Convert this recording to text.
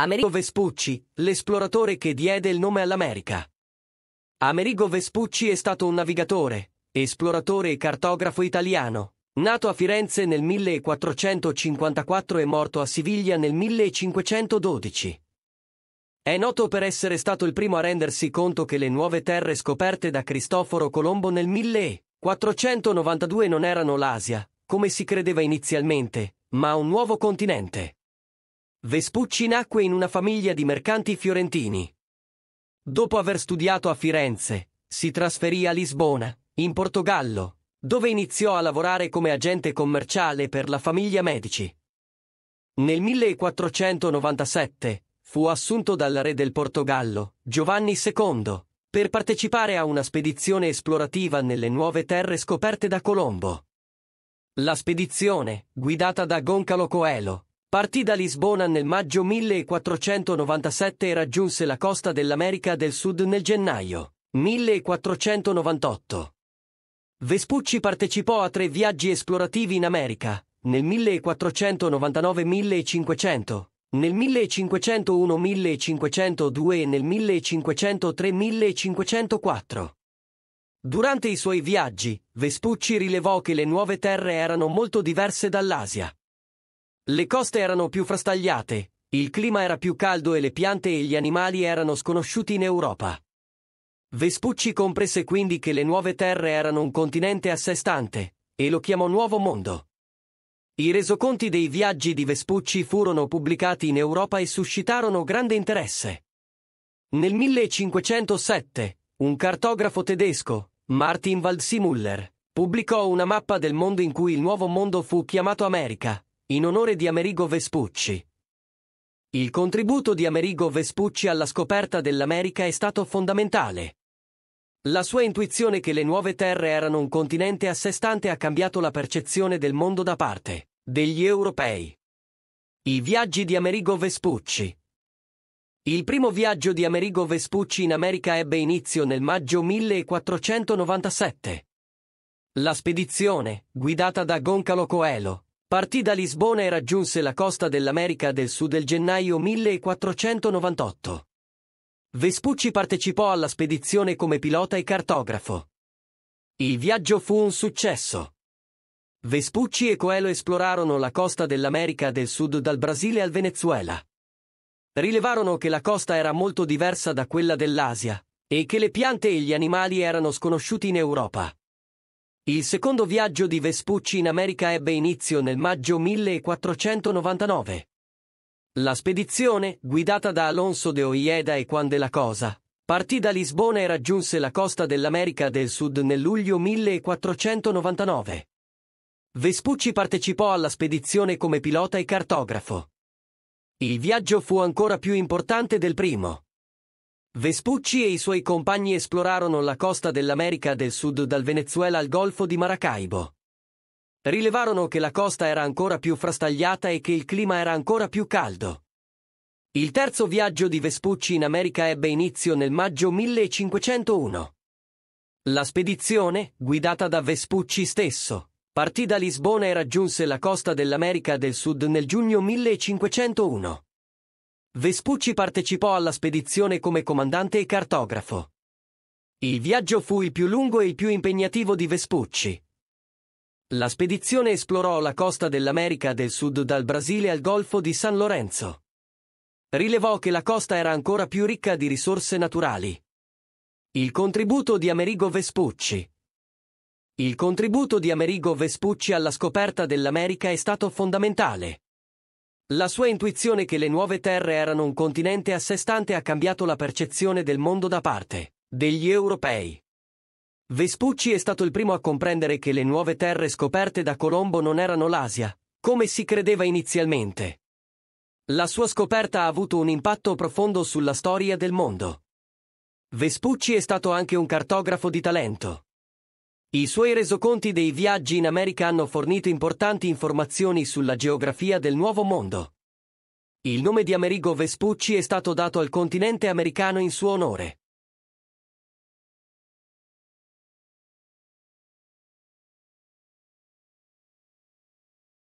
Amerigo Vespucci, l'esploratore che diede il nome all'America. Amerigo Vespucci è stato un navigatore, esploratore e cartografo italiano, nato a Firenze nel 1454 e morto a Siviglia nel 1512. È noto per essere stato il primo a rendersi conto che le nuove terre scoperte da Cristoforo Colombo nel 1492 non erano l'Asia, come si credeva inizialmente, ma un nuovo continente. Vespucci nacque in una famiglia di mercanti fiorentini. Dopo aver studiato a Firenze, si trasferì a Lisbona, in Portogallo, dove iniziò a lavorare come agente commerciale per la famiglia Medici. Nel 1497 fu assunto dal re del Portogallo, Giovanni II, per partecipare a una spedizione esplorativa nelle nuove terre scoperte da Colombo. La spedizione, guidata da Goncalo Coelho, Partì da Lisbona nel maggio 1497 e raggiunse la costa dell'America del Sud nel gennaio 1498. Vespucci partecipò a tre viaggi esplorativi in America, nel 1499-1500, nel 1501-1502 e nel 1503-1504. Durante i suoi viaggi, Vespucci rilevò che le nuove terre erano molto diverse dall'Asia. Le coste erano più frastagliate, il clima era più caldo e le piante e gli animali erano sconosciuti in Europa. Vespucci comprese quindi che le nuove terre erano un continente a sé stante, e lo chiamò Nuovo Mondo. I resoconti dei viaggi di Vespucci furono pubblicati in Europa e suscitarono grande interesse. Nel 1507, un cartografo tedesco, Martin Waldseemüller, pubblicò una mappa del mondo in cui il Nuovo Mondo fu chiamato America, in onore di Amerigo Vespucci. Il contributo di Amerigo Vespucci alla scoperta dell'America è stato fondamentale. La sua intuizione che le nuove terre erano un continente a sé stante ha cambiato la percezione del mondo da parte degli europei. I viaggi di Amerigo Vespucci Il primo viaggio di Amerigo Vespucci in America ebbe inizio nel maggio 1497. La spedizione, guidata da Goncalo Coelho, Partì da Lisbona e raggiunse la costa dell'America del Sud del gennaio 1498. Vespucci partecipò alla spedizione come pilota e cartografo. Il viaggio fu un successo. Vespucci e Coelho esplorarono la costa dell'America del Sud dal Brasile al Venezuela. Rilevarono che la costa era molto diversa da quella dell'Asia e che le piante e gli animali erano sconosciuti in Europa. Il secondo viaggio di Vespucci in America ebbe inizio nel maggio 1499. La spedizione, guidata da Alonso de Oieda e Juan de la Cosa, partì da Lisbona e raggiunse la costa dell'America del Sud nel luglio 1499. Vespucci partecipò alla spedizione come pilota e cartografo. Il viaggio fu ancora più importante del primo. Vespucci e i suoi compagni esplorarono la costa dell'America del Sud dal Venezuela al Golfo di Maracaibo. Rilevarono che la costa era ancora più frastagliata e che il clima era ancora più caldo. Il terzo viaggio di Vespucci in America ebbe inizio nel maggio 1501. La spedizione, guidata da Vespucci stesso, partì da Lisbona e raggiunse la costa dell'America del Sud nel giugno 1501. Vespucci partecipò alla spedizione come comandante e cartografo. Il viaggio fu il più lungo e il più impegnativo di Vespucci. La spedizione esplorò la costa dell'America del Sud dal Brasile al Golfo di San Lorenzo. Rilevò che la costa era ancora più ricca di risorse naturali. Il contributo di Amerigo Vespucci Il contributo di Amerigo Vespucci alla scoperta dell'America è stato fondamentale. La sua intuizione che le nuove terre erano un continente a sé stante ha cambiato la percezione del mondo da parte degli europei. Vespucci è stato il primo a comprendere che le nuove terre scoperte da Colombo non erano l'Asia, come si credeva inizialmente. La sua scoperta ha avuto un impatto profondo sulla storia del mondo. Vespucci è stato anche un cartografo di talento. I suoi resoconti dei viaggi in America hanno fornito importanti informazioni sulla geografia del Nuovo Mondo. Il nome di Amerigo Vespucci è stato dato al continente americano in suo onore.